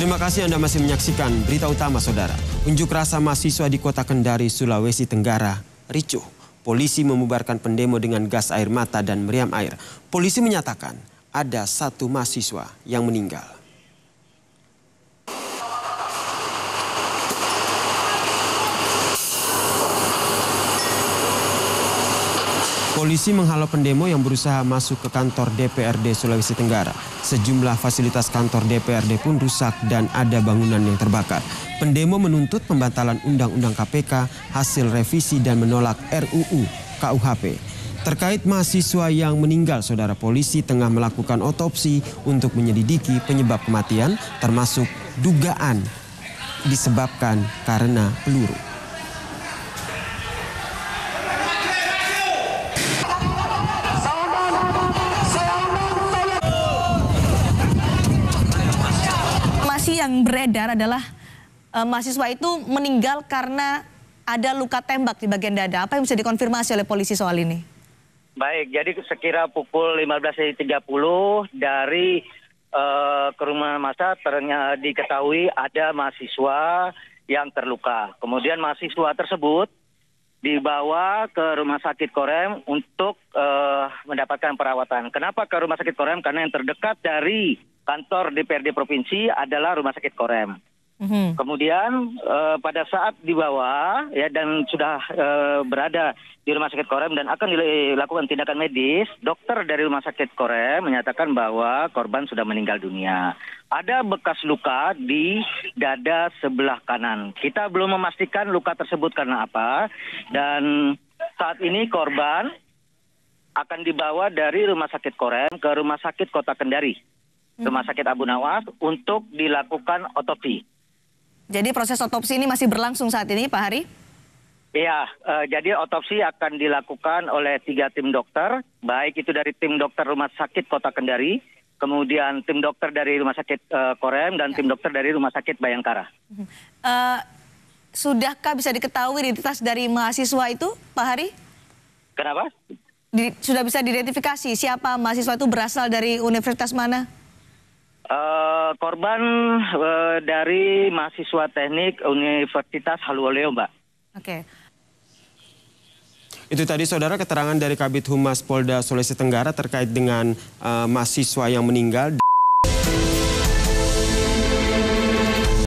Terima kasih Anda masih menyaksikan berita utama saudara. Unjuk rasa mahasiswa di kota Kendari, Sulawesi Tenggara, ricuh. Polisi membubarkan pendemo dengan gas air mata dan meriam air. Polisi menyatakan ada satu mahasiswa yang meninggal. Polisi menghalau pendemo yang berusaha masuk ke kantor DPRD Sulawesi Tenggara. Sejumlah fasilitas kantor DPRD pun rusak dan ada bangunan yang terbakar. Pendemo menuntut pembatalan Undang-Undang KPK, hasil revisi dan menolak RUU KUHP. Terkait mahasiswa yang meninggal, saudara polisi tengah melakukan otopsi untuk menyelidiki penyebab kematian, termasuk dugaan disebabkan karena peluru. informasi yang beredar adalah uh, mahasiswa itu meninggal karena ada luka tembak di bagian dada. Apa yang bisa dikonfirmasi oleh polisi soal ini? Baik, jadi sekira pukul 15.30 dari uh, eh, kerumunan massa ternyata diketahui ada mahasiswa yang terluka. Kemudian mahasiswa tersebut dibawa ke rumah sakit Korem untuk uh, mendapatkan perawatan. Kenapa ke rumah sakit Korem? Karena yang terdekat dari kantor DPRD provinsi adalah rumah sakit Korem. Mm-hmm. Kemudian uh, pada saat dibawa ya dan sudah uh, berada di rumah sakit Korem dan akan dilakukan tindakan medis, dokter dari rumah sakit Korem menyatakan bahwa korban sudah meninggal dunia ada bekas luka di dada sebelah kanan. Kita belum memastikan luka tersebut karena apa dan saat ini korban akan dibawa dari rumah sakit Korem ke rumah sakit Kota Kendari, hmm. rumah sakit Abu Nawas untuk dilakukan otopsi. Jadi proses otopsi ini masih berlangsung saat ini, Pak Hari? Iya, uh, jadi otopsi akan dilakukan oleh tiga tim dokter, baik itu dari tim dokter rumah sakit Kota Kendari, kemudian tim dokter dari Rumah Sakit uh, Korem dan ya. tim dokter dari Rumah Sakit Bayangkara. Uh, sudahkah bisa diketahui identitas dari mahasiswa itu, Pak Hari? Kenapa? Di, sudah bisa diidentifikasi siapa mahasiswa itu berasal dari universitas mana? Uh, korban uh, dari mahasiswa teknik Universitas Haluoleo, Mbak. Oke. Okay. Itu tadi saudara keterangan dari Kabit Humas Polda Sulawesi Tenggara terkait dengan uh, mahasiswa yang meninggal.